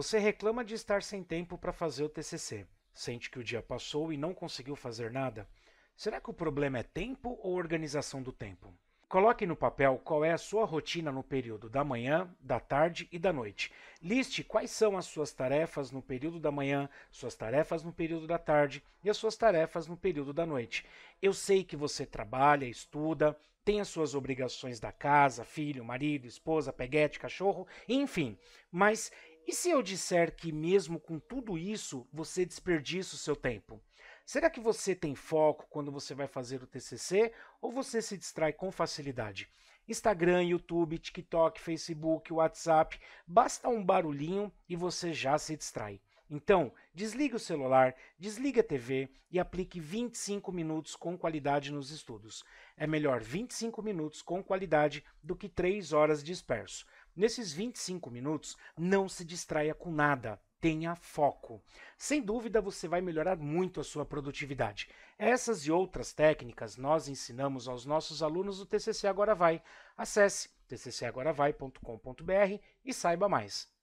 Você reclama de estar sem tempo para fazer o TCC. Sente que o dia passou e não conseguiu fazer nada? Será que o problema é tempo ou organização do tempo? Coloque no papel qual é a sua rotina no período da manhã, da tarde e da noite. Liste quais são as suas tarefas no período da manhã, suas tarefas no período da tarde e as suas tarefas no período da noite. Eu sei que você trabalha, estuda, tem as suas obrigações da casa, filho, marido, esposa, peguete, cachorro, enfim, mas e se eu disser que, mesmo com tudo isso, você desperdiça o seu tempo? Será que você tem foco quando você vai fazer o TCC ou você se distrai com facilidade? Instagram, YouTube, TikTok, Facebook, WhatsApp, basta um barulhinho e você já se distrai. Então, desligue o celular, desligue a TV e aplique 25 minutos com qualidade nos estudos. É melhor 25 minutos com qualidade do que 3 horas disperso. Nesses 25 minutos, não se distraia com nada. Tenha foco. Sem dúvida, você vai melhorar muito a sua produtividade. Essas e outras técnicas nós ensinamos aos nossos alunos do TCC Agora Vai. Acesse tccagoravai.com.br e saiba mais.